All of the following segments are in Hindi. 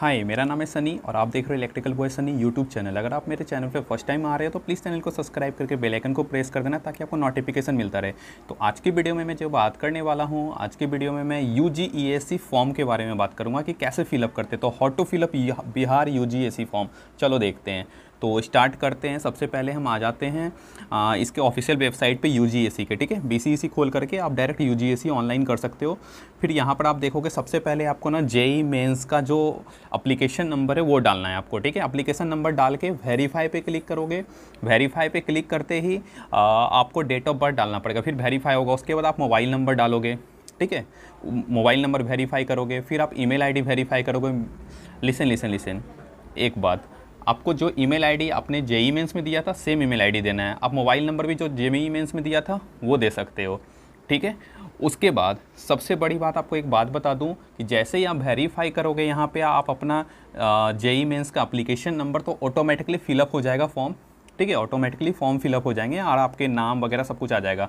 हाय मेरा नाम है सनी और आप देख रहे हो electrical boy Sunny YouTube channel अगर आप मेरे चैनल पर फर्स्ट टाइम आ रहे हो तो प्लीज़ चैनल को सब्सक्राइब करके बेल आइकन को प्रेस कर देना ताकि आपको नोटिफिकेशन मिलता रहे तो आज की वीडियो में मैं जो बात करने वाला हूँ आज की वीडियो में मैं यू जी फॉर्म के बारे में बात करूँगा कि कैसे फिलअप करते तो how to fill up Bihar U G form चलो देखते हैं तो स्टार्ट करते हैं सबसे पहले हम आ जाते हैं आ, इसके ऑफिशियल वेबसाइट पे यूजीएसी के ठीक है सी e खोल करके आप डायरेक्ट यूजीएसी ऑनलाइन कर सकते हो फिर यहाँ पर आप देखोगे सबसे पहले आपको ना जेई मेंस e का जो अप्लीकेशन नंबर है वो डालना है आपको ठीक है अप्लीकेशन नंबर डाल के वेरीफाई पे क्लिक करोगे वेरीफाई पे क्लिक करते ही आ, आपको डेट ऑफ बर्थ डालना पड़ेगा फिर वेरीफाई होगा उसके बाद आप मोबाइल नंबर डालोगे ठीक है मोबाइल नंबर वेरीफाई करोगे फिर आप ईमेल आईडी वेरीफाई करोगे लिसन लिसन लिसन एक बात आपको जो ईमेल आईडी आपने जेई मेंस e में दिया था सेम ईमेल आईडी देना है आप मोबाइल नंबर भी जो जेई मेंस e में दिया था वो दे सकते हो ठीक है उसके बाद सबसे बड़ी बात आपको एक बात बता दूं कि जैसे ही आप वेरीफाई करोगे यहाँ पे आप अपना जेई मेंस e का अप्लीकेशन नंबर तो ऑटोमेटिकली फिलअप हो जाएगा फॉर्म ठीक है ऑटोमेटिकली फॉर्म फिलअप हो जाएंगे और आपके नाम वगैरह सब कुछ आ जाएगा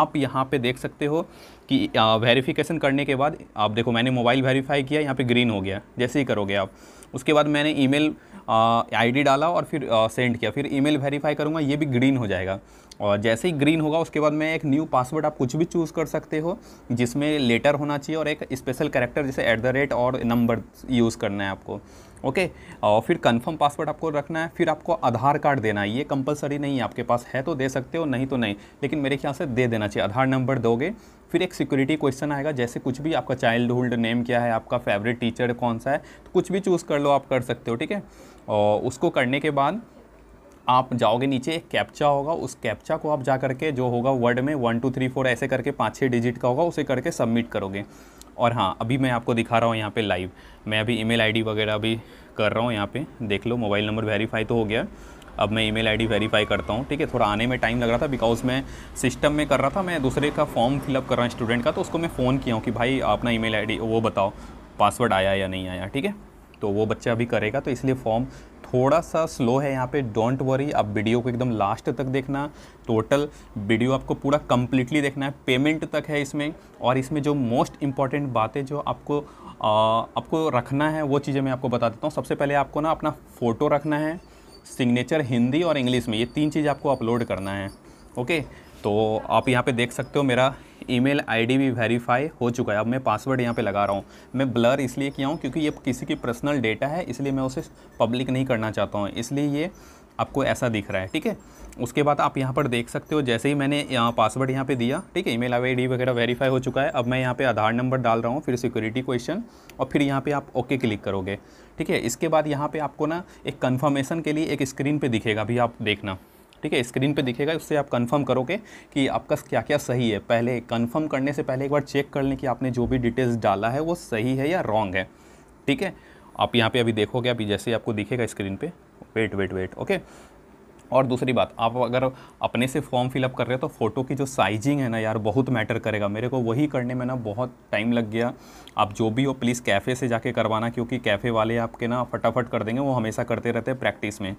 आप यहाँ पे देख सकते हो कि वेरिफिकेशन करने के बाद आप देखो मैंने मोबाइल वेरीफाई किया यहाँ पे ग्रीन हो गया जैसे ही करोगे आप उसके बाद मैंने ईमेल आईडी डाला और फिर सेंड किया फिर ईमेल वेरीफाई करूंगा ये भी ग्रीन हो जाएगा और जैसे ही ग्रीन होगा उसके बाद में एक न्यू पासवर्ड आप कुछ भी चूज़ कर सकते हो जिसमें लेटर होना चाहिए और एक स्पेशल कैरेक्टर जैसे एट द रेट और नंबर यूज़ करना है आपको ओके और फिर कंफर्म पासवर्ड आपको रखना है फिर आपको आधार कार्ड देना है ये कंपलसरी नहीं है आपके पास है तो दे सकते हो नहीं तो नहीं लेकिन मेरे ख्याल से दे देना चाहिए आधार नंबर दोगे फिर एक सिक्योरिटी क्वेश्चन आएगा जैसे कुछ भी आपका चाइल्ड हुड नेम क्या है आपका फेवरेट टीचर कौन सा है तो कुछ भी चूज़ कर लो आप कर सकते हो ठीक है और उसको करने के बाद आप जाओगे नीचे एक कैप्चा होगा उस कैप्चा को आप जा करके जो होगा वर्ड में वन टू थ्री फोर ऐसे करके पाँच छः डिजिट का होगा उसे करके सबमिट करोगे और हाँ अभी मैं आपको दिखा रहा हूँ यहाँ पे लाइव मैं अभी ईमेल आईडी वगैरह भी कर रहा हूँ यहाँ पे देख लो मोबाइल नंबर वेरीफाई तो हो गया अब मैं ईमेल आईडी वेरीफाई करता हूँ ठीक है थोड़ा आने में टाइम लग रहा था बिकॉज मैं सिस्टम में कर रहा था मैं दूसरे का फॉर्म फिलअप कर रहा हूँ स्टूडेंट का तो उसको मैं फ़ोन किया हूँ कि भाई अपना ई मेल वो बताओ पासवर्ड आया या नहीं आया ठीक है तो वो बच्चा अभी करेगा तो इसलिए फॉर्म थोड़ा सा स्लो है यहाँ पे डोंट वरी आप वीडियो को एकदम लास्ट तक देखना टोटल वीडियो आपको पूरा कम्प्लीटली देखना है पेमेंट तक है इसमें और इसमें जो मोस्ट इंपॉर्टेंट बातें जो आपको आ, आपको रखना है वो चीज़ें मैं आपको बता देता हूँ सबसे पहले आपको ना अपना फ़ोटो रखना है सिग्नेचर हिंदी और इंग्लिश में ये तीन चीज़ आपको अपलोड करना है ओके तो आप यहाँ पे देख सकते हो मेरा ईमेल आईडी भी वेरीफाई हो चुका है अब मैं पासवर्ड यहाँ पे लगा रहा हूँ मैं ब्लर इसलिए किया हूँ क्योंकि ये किसी की पर्सनल डेटा है इसलिए मैं उसे पब्लिक नहीं करना चाहता हूँ इसलिए ये आपको ऐसा दिख रहा है ठीक है उसके बाद आप यहाँ पर देख सकते हो जैसे ही मैंने यहाँ पासवर्ड यहाँ पे दिया ठीक है ईमेल आईडी वगैरह वेरीफाई हो चुका है अब मैं यहाँ पे आधार नंबर डाल रहा हूँ फिर सिक्योरिटी क्वेश्चन और फिर यहाँ पे आप ओके क्लिक करोगे ठीक है इसके बाद यहाँ पे आपको ना एक कन्फर्मेशन के लिए एक स्क्रीन पर दिखेगा अभी आप देखना ठीक है स्क्रीन पे दिखेगा उससे आप कंफर्म करोगे कि आपका क्या क्या सही है पहले कंफर्म करने से पहले एक बार चेक कर लें कि आपने जो भी डिटेल्स डाला है वो सही है या रॉन्ग है ठीक है आप यहाँ पे अभी देखोगे अभी जैसे आपको दिखेगा स्क्रीन पर वेट वेट वेट ओके और दूसरी बात आप अगर अपने से फॉर्म फिलअप कर रहे हो तो फ़ोटो की जो साइजिंग है ना यार बहुत मैटर करेगा मेरे को वही करने में ना बहुत टाइम लग गया आप जो भी हो प्लीज़ कैफ़े से जाके करवाना क्योंकि कैफ़े वाले आपके ना फटाफट कर देंगे वो हमेशा करते रहते हैं प्रैक्टिस में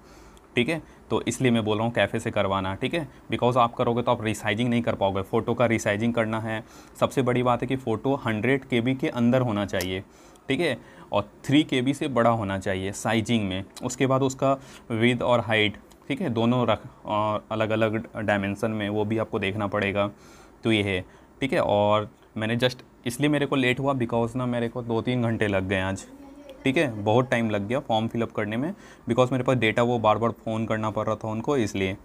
ठीक है तो इसलिए मैं बोल रहा हूँ कैफ़े से करवाना ठीक है बिकॉज आप करोगे तो आप रिसाइजिंग नहीं कर पाओगे फ़ोटो का रिसाइजिंग करना है सबसे बड़ी बात है कि फ़ोटो हंड्रेड के के अंदर होना चाहिए ठीक है और थ्री के से बड़ा होना चाहिए साइजिंग में उसके बाद उसका विद और हाइट ठीक है दोनों रख और अलग अलग डायमेंसन में वो भी आपको देखना पड़ेगा तो ये है ठीक है और मैंने जस्ट इसलिए मेरे को लेट हुआ बिकॉज ना मेरे को दो तीन घंटे लग गए आज ठीक है बहुत टाइम लग गया फॉर्म फिलअप करने में बिकॉज मेरे पास डेटा वो बार बार फ़ोन करना पड़ रहा था उनको इसलिए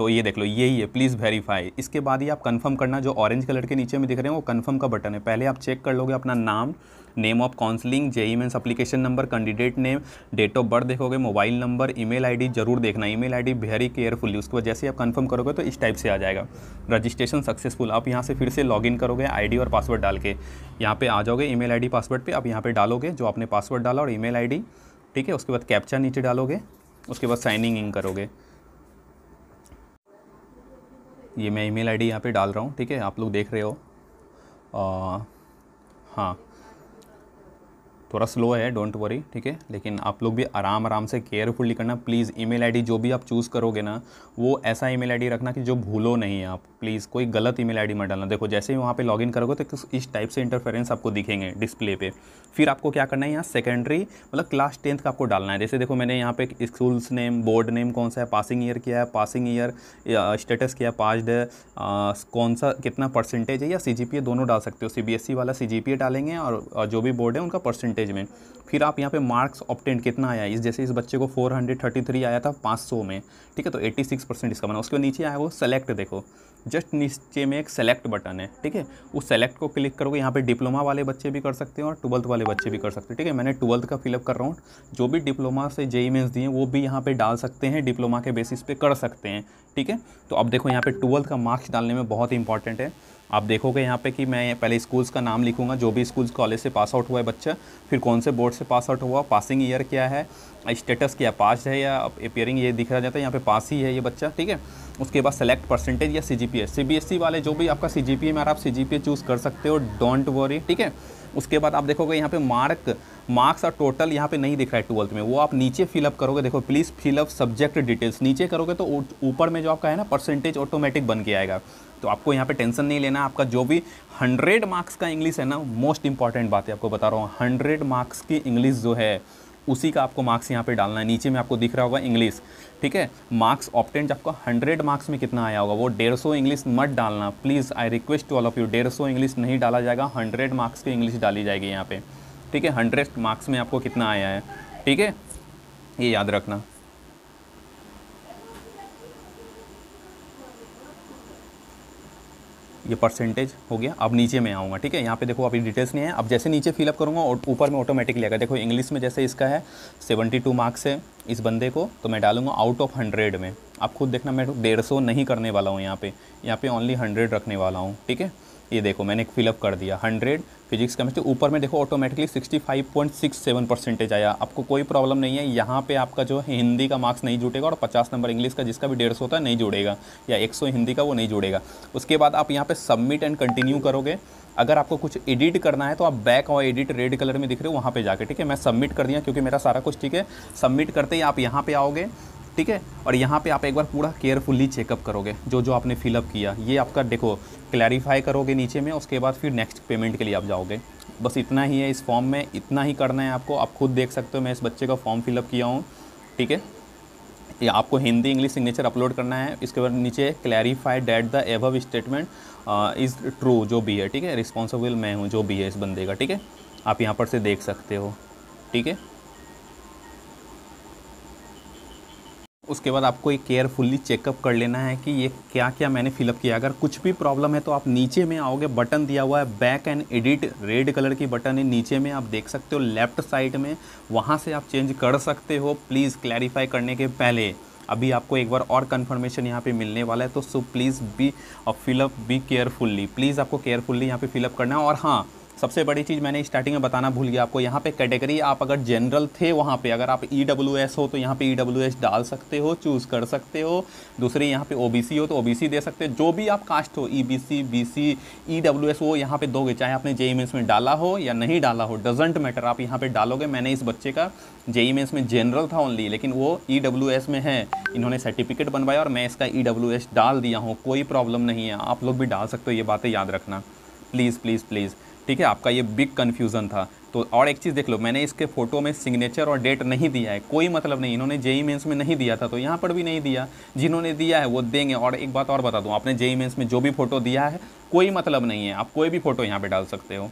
तो ये देख लो यही है प्लीज़ वेरीफाई इसके बाद ही आप कंफर्म करना जो ऑरेंज कलर के नीचे में दिख रहे हैं वो कंफर्म का बटन है पहले आप चेक कर लोगे अपना नाम name of counselling JEE mains application number candidate name date of birth देखोगे मोबाइल नंबर ईमेल आईडी जरूर देखना ईमेल आईडी वेरी केयरफुली उसके बाद जैसे आप कंफर्म करोगे तो इस टाइप से आ जाएगा रजिस्ट्रेशन सक्सेसफुल आप यहाँ से फिर से लॉगिन करोगे आईडी और पासवर्ड डाल के यहाँ पे आ जाओगे आई डी पासवर्ड पर आप यहाँ पर डालोगे जो आपने पासवर्ड डाला और आई डी ठीक है उसके बाद कैप्चा नीचे डालोगे उसके बाद साइनिंग इन करोगे ये मैं ईमेल आईडी यहाँ पर डाल रहा हूँ ठीक है आप लोग देख रहे हो आ, हाँ थोड़ा स्लो है डोंट वरी ठीक है लेकिन आप लोग भी आराम आराम से केयरफुली करना प्लीज़ ईमेल आईडी जो भी आप चूज़ करोगे ना वो ऐसा ईमेल आईडी रखना कि जो भूलो नहीं आप प्लीज़ कोई गलत ईमेल आईडी मत डालना देखो जैसे ही वहाँ पे लॉगिन करोगे तो इस टाइप से इंटरफेरेंस आपको दिखेंगे डिस्प्ले पे फिर आपको क्या करना है यहाँ सेकेंडरी मतलब क्लास टेंथ का आपको डालना है जैसे देखो मैंने यहाँ पे स्कूल्स नेम बोर्ड नेम कौन सा है पासिंग ईयर किया है पासिंग ईयर स्टेटस किया पास्ड है कौन सा कितना परसेंटेज है या सी दोनों डाल सकते हो सी e वाला सी डालेंगे और जो भी बोर्ड है उनका परसेंटेज परसेंटेज में फिर आप यहाँ पे मार्क्स ऑप्टेंट कितना आया इस जैसे इस बच्चे को 433 आया था 500 में ठीक है तो 86 परसेंट इसका बना उसके नीचे आया वो सेलेक्ट देखो जस्ट नीचे में एक सेलेक्ट बटन है ठीक है उस सेलेक्ट को क्लिक करोगे यहाँ पे डिप्लोमा वाले बच्चे भी कर सकते हैं और ट्वेल्थ वाले बच्चे भी कर सकते हैं ठीक है मैंने ट्वेल्थ का फिलअप कर रहा हूँ जो भी डिप्लोमा से जे मेन्स दिए वो भी यहाँ पर डाल सकते हैं डिप्लोमा के बेसिस पे कर सकते हैं ठीक है तो अब देखो यहाँ पर ट्वेल्थ का मार्क्स डालने में बहुत इंपॉर्टेंट है आप देखोगे यहाँ पे कि मैं पहले स्कूल्स का नाम लिखूंगा जो भी स्कूल्स कॉलेज से पास आउट हुआ है बच्चा फिर कौन से बोर्ड से पास आउट हुआ पासिंग ईयर क्या है स्टेटस क्या पास है या अपेयरिंग ये दिख रहा जाता है यहाँ पे पास ही है ये बच्चा ठीक है उसके बाद सेलेक्ट परसेंटेज या सी जी पी वाले जो भी आपका सी जी में आप सी जी चूज़ कर सकते हो डोंट वरी ठीक है उसके बाद आप देखोगे यहाँ पे मार्क मार्क्स और टोटल यहाँ पे नहीं दिख रहा है ट्वेल्थ में वो आप नीचे फिलअप करोगे देखो प्लीज़ फिलअप सब्जेक्ट डिटेल्स नीचे करोगे तो ऊपर में जो आपका है ना परसेंटेज ऑटोमेटिक बन के आएगा तो आपको यहाँ पे टेंशन नहीं लेना आपका जो भी हंड्रेड मार्क्स का इंग्लिश है ना मोस्ट इंपॉर्टेंट बात है आपको बता रहा हूँ हंड्रेड मार्क्स की इंग्लिश जो है उसी का आपको मार्क्स यहाँ पे डालना है नीचे में आपको दिख रहा होगा इंग्लिश ठीक है मार्क्स ऑप्टेंट आपका हंड्रेड मार्क्स में कितना आया होगा वो डेढ़ सौ इंग्लिश मत डालना please I request to all of you डेढ़ सौ इंग्लिश नहीं डाला जाएगा हंड्रेड मार्क्स की इंग्लिश डाली जाएगी यहाँ पर ठीक है हंड्रेड मार्क्स में आपको कितना आया है ठीक है ये याद रखना ये परसेंटेज हो गया अब नीचे में आऊँगा ठीक है यहाँ पे देखो अभी डिटेल्स नहीं है अब जैसे नीचे फिलअप करूँगा और ऊपर में ऑटोमेटिकली आएगा देखो इंग्लिश में जैसे इसका है सेवेंटी टू मार्क्स है इस बंदे को तो मैं डालूंगा आउट ऑफ हंड्रेड में आप खुद देखना मैं डेढ़ सौ नहीं करने वाला हूँ यहाँ पे यहाँ पे ओनली हंड्रेड रखने वाला हूँ ठीक है ये देखो मैंने फिलअप कर दिया हंड्रेड फिजिक्स केमिस्ट्री ऊपर में देखो automatically sixty five point six seven percentage आया आपको कोई प्रॉब्लम नहीं है यहाँ पे आपका जो है हिंदी का मार्क्स नहीं जुटेगा और पचास नंबर इंग्लिश का जिसका भी डेढ़ सौ होता है नहीं जुड़ेगा या एक सौ हिंदी का वो नहीं जुड़ेगा उसके बाद आप यहाँ पर सबमिट एंड कंटिन्यू करोगे अगर आपको कुछ एडिट करना है तो आप बैक और एडिट रेड कलर में दिख रहे हो वहाँ पे जाकर ठीक है मैं सबमिट कर दिया क्योंकि मेरा सारा कुछ ठीक है सबमिट करते ही आप यहाँ पर आओगे ठीक है और यहाँ पे आप एक बार पूरा केयरफुली चेकअप करोगे जो जो आपने फिलअप किया ये आपका देखो क्लैरिफाई करोगे नीचे में उसके बाद फिर नेक्स्ट पेमेंट के लिए आप जाओगे बस इतना ही है इस फॉर्म में इतना ही करना है आपको आप खुद देख सकते हो मैं इस बच्चे का फॉर्म फिलअप किया हूँ ठीक है या आपको हिंदी इंग्लिश सिग्नेचर अपलोड करना है इसके बाद नीचे clarify that the above statement is true जो भी है ठीक है रिस्पॉन्सिबल मैं हूँ जो भी है इस बंदे का ठीक है आप यहाँ पर से देख सकते हो ठीक है उसके बाद आपको एक केयरफुल्ली चेकअप कर लेना है कि ये क्या क्या मैंने फिलअप किया अगर कुछ भी प्रॉब्लम है तो आप नीचे में आओगे बटन दिया हुआ है back and edit red colour की बटन है नीचे में आप देख सकते हो लेफ्ट साइड में वहाँ से आप चेंज कर सकते हो प्लीज़ क्लैरिफाई करने के पहले अभी आपको एक बार और कन्फर्मेशन यहाँ पे मिलने वाला है तो so please be fill up be carefully please आपको केयरफुल्ली यहाँ पे फिलअप करना है और हाँ सबसे बड़ी चीज़ मैंने स्टार्टिंग में बताना भूल गया आपको यहाँ पे कैटेगरी आप अगर जनरल थे वहाँ पे अगर आप ई e हो तो यहाँ पे ई e डाल सकते हो चूज़ कर सकते हो दूसरे यहाँ पे ओ हो तो ओ दे सकते हो जो भी आप कास्ट हो E B C B C E W S वो यहाँ पर दोगे चाहे आपने जेई मेन्स में डाला हो या नहीं डाला हो डजेंट मैटर आप यहाँ पर डालोगे मैंने इस बच्चे का जेई मेन्स में जनरल था ओनली लेकिन वो ई e में है इन्होंने सर्टिफिकेट बनवाया और मैं इसका ई डाल दिया हूँ कोई प्रॉब्लम नहीं है आप लोग भी डाल सकते हो ये बातें याद रखना प्लीज़ प्लीज़ प्लीज़ ठीक है आपका ये बिग कन्फ्यूज़न था तो और एक चीज़ देख लो मैंने इसके फ़ोटो में सिग्नेचर और डेट नहीं दिया है कोई मतलब नहीं इन्होंने जेई मेंस e में नहीं दिया था तो यहाँ पर भी नहीं दिया जिन्होंने दिया है वो देंगे और एक बात और बता दूँ आपने जेई मेंस e में जो भी फ़ोटो दिया है कोई मतलब नहीं है आप कोई भी फ़ोटो यहाँ पर डाल सकते हो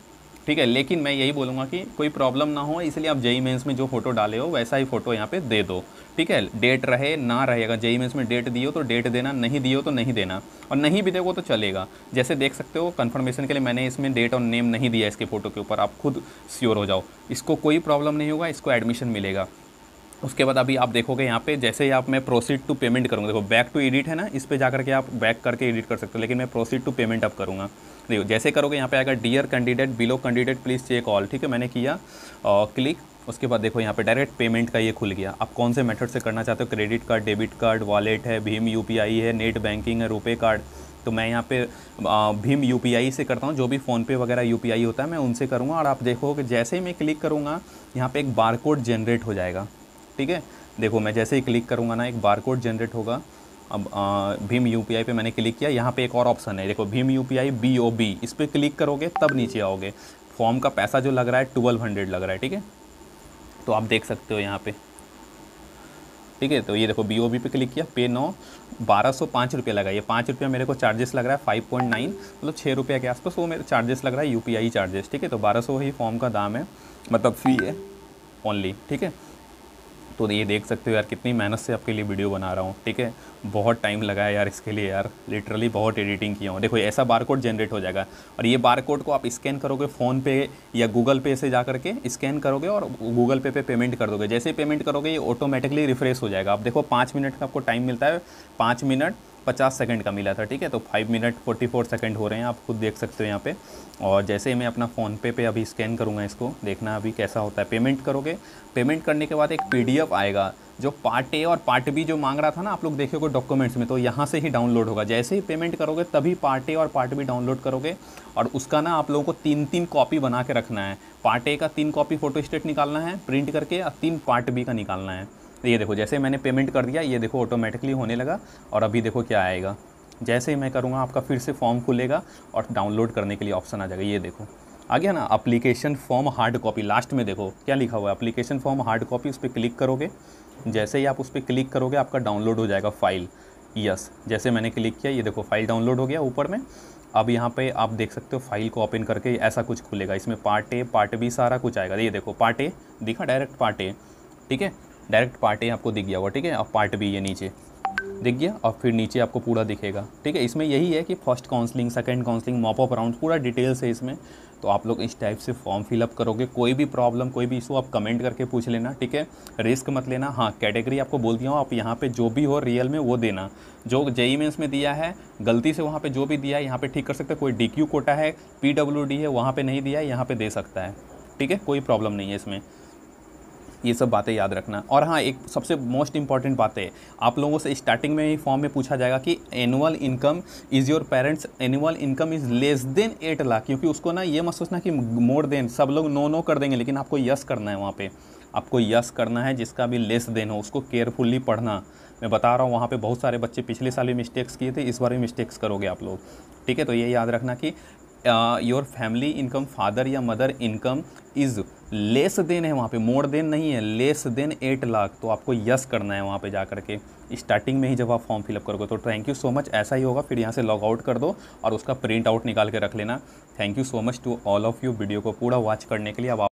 ठीक है लेकिन मैं यही बोलूँगा कि कोई प्रॉब्लम ना हो इसलिए आप जई मेंस e में जो फोटो डाले हो वैसा ही फोटो यहाँ पे दे दो ठीक है डेट रहे ना रहे अगर जई मेंस e में डेट दियो तो डेट देना नहीं दियो तो नहीं देना और नहीं भी देगा तो चलेगा जैसे देख सकते हो कन्फर्मेशन के लिए मैंने इसमें डेट और नेम नहीं दिया इसके फ़ोटो के ऊपर आप खुद श्योर हो जाओ इसको कोई प्रॉब्लम नहीं होगा इसको एडमिशन मिलेगा उसके बाद अभी आप देखोगे यहाँ पे जैसे ही आप मैं प्रोसीड टू पेमेंट करूँगा देखो बैक टू एडिट है ना इस पर जा करके आप बैक करके एडिट कर सकते हो लेकिन मैं प्रोसीड टू पेमेंट अब करूँगा देखो जैसे करोगे यहाँ पे आएगा dear candidate below candidate please check all ठीक है मैंने किया और क्लिक उसके बाद देखो यहाँ पे डायरेक्ट पेमेंट का ये खुल गया आप कौन से मेथड से करना चाहते हो credit card debit card wallet है भीम यू है नेट बैंकिंग है रुपे कार्ड तो मैं यहाँ पे भीम यू से करता हूँ जो भी फ़ोनपे वगैरह यू होता है मैं उनसे करूँगा और आप देखो कि जैसे ही मैं क्लिक करूँगा यहाँ पे एक बारकोड जनरेट हो जाएगा ठीक है देखो मैं जैसे ही क्लिक करूँगा ना एक बार कोड जनरेट होगा अब आ, भीम यू पी आई पर मैंने क्लिक किया यहाँ पे एक और ऑप्शन है देखो भीम U P I B O B इस पर क्लिक करोगे तब नीचे आओगे फॉर्म का पैसा जो लग रहा है ट्वेल्व हंड्रेड लग रहा है ठीक है तो आप देख सकते हो यहाँ पे ठीक है तो ये देखो बी ओ बी पे क्लिक किया पे नौ बारह सौ पाँच रुपये लगा ये पाँच रुपया मेरे को चार्जेस लग रहा है फाइव पॉइंट नाइन मतलब छः रुपये के आसपास वो मेरे चार्जेस लग रहा है यू पी आई चार्जेस ठीक है तो बारह सौ ही फॉर्म का दाम है मतलब फ़ी है ओनली ठीक है तो ये देख सकते हो यार कितनी मेहनत से आपके लिए वीडियो बना रहा हूँ ठीक है बहुत टाइम लगा है यार इसके लिए यार लिटरली बहुत एडिटिंग किया हूँ देखो ऐसा बार कोड जनरेट हो जाएगा और ये बार कोड को आप स्कैन करोगे फ़ोन पे या गूगल पे से जा करके स्कैन करोगे और गूगल पे पे पेमेंट कर दोगे जैसे पेमेंट करोगे ये ऑटोमेटिकली रिफ्रेश हो जाएगा आप देखो पाँच मिनट का आपको टाइम मिलता है पाँच मिनट पचास सेकंड का मिला था ठीक है तो फाइव मिनट फोर सेकेंड हो रहे हैं आप खुद देख सकते हो यहाँ पे और जैसे ही मैं अपना फ़ोन पे पे अभी स्कैन करूँगा इसको देखना अभी कैसा होता है पेमेंट करोगे पेमेंट करने के बाद एक पी आएगा जो पार्ट ए और पार्ट बी जो मांग रहा था ना आप लोग देखे डॉक्यूमेंट्स में तो यहाँ से ही डाउनलोड होगा जैसे ही पेमेंट करोगे तभी पार्ट ए और पार्ट बी डाउनलोड करोगे और उसका ना आप लोगों को तीन तीन कॉपी बना के रखना है पार्ट ए का तीन कॉपी फोटो स्टेट निकालना है प्रिंट करके और तीन पार्ट बी का निकालना है ये देखो जैसे मैंने पेमेंट कर दिया ये देखो ऑटोमेटिकली होने लगा और अभी देखो क्या आएगा जैसे ही मैं करूँगा आपका फिर से फॉर्म खुलेगा और डाउनलोड करने के लिए ऑप्शन आ जाएगा ये देखो आ गया ना application form hard copy last में देखो क्या लिखा हुआ है अप्लीकेशन फॉर्म हार्ड कॉपी उस पर क्लिक करोगे जैसे ही आप उस पर क्लिक करोगे आपका डाउनलोड हो जाएगा फाइल यस जैसे मैंने क्लिक किया ये देखो फाइल डाउनलोड हो गया ऊपर में अब यहाँ पे आप देख सकते हो फाइल को ओपन करके ऐसा कुछ खुलेगा इसमें पार्ट ए पार्ट बी सारा कुछ आएगा ये देखो पार्ट ए दिखा डायरेक्ट पार्ट ए ठीक है डायरेक्ट पार्ट ए आपको दिख गया होगा ठीक है और पार्ट बी ये नीचे दिख गया और फिर नीचे आपको पूरा दिखेगा ठीक है इसमें यही है कि first counselling second counselling of round पूरा डिटेल्स है इसमें तो आप लोग इस टाइप से फॉर्म फिलअप करोगे कोई भी प्रॉब्लम कोई भी इशू आप कमेंट करके पूछ लेना ठीक है रिस्क मत लेना हाँ कैटेगरी आपको बोल दिया हूँ आप यहाँ पे जो भी हो रियल में वो देना जो जेई मेन्स में दिया है गलती से वहाँ पे जो भी दिया है यहाँ पे ठीक कर सकते कोई डी कोटा है पी है वहाँ पर नहीं दिया है यहाँ पर दे सकता है ठीक है कोई प्रॉब्लम नहीं है इसमें ये सब बातें याद रखना और हाँ एक सबसे मोस्ट इंपॉर्टेंट बात है आप लोगों से स्टार्टिंग में ही फॉर्म में पूछा जाएगा कि annual income is your parents annual income is less than eight lakh क्योंकि उसको ना ये मत सोचना कि मोर देन सब लोग नो नो कर देंगे लेकिन आपको यस करना है वहाँ पर आपको यस करना है जिसका भी लेस देन हो उसको केयरफुल्ली पढ़ना मैं बता रहा हूँ वहाँ पे बहुत सारे बच्चे पिछले साल भी मिस्टेक्स किए थे इस बार भी मिस्टेक्स करोगे आप लोग ठीक है तो ये याद रखना कि योर फैमिली इनकम फादर या mother income is less than है वहाँ पे मोर देन नहीं है लेस देन एट लाख तो आपको यस करना है वहाँ पे जा करके स्टार्टिंग में ही जब आप फॉर्म फिलअप करोगे तो थैंक यू सो मच ऐसा ही होगा फिर यहाँ से लॉग आउट कर दो और उसका प्रिंट आउट निकाल के रख लेना thank you so much to all of you video को पूरा वॉच करने के लिए अब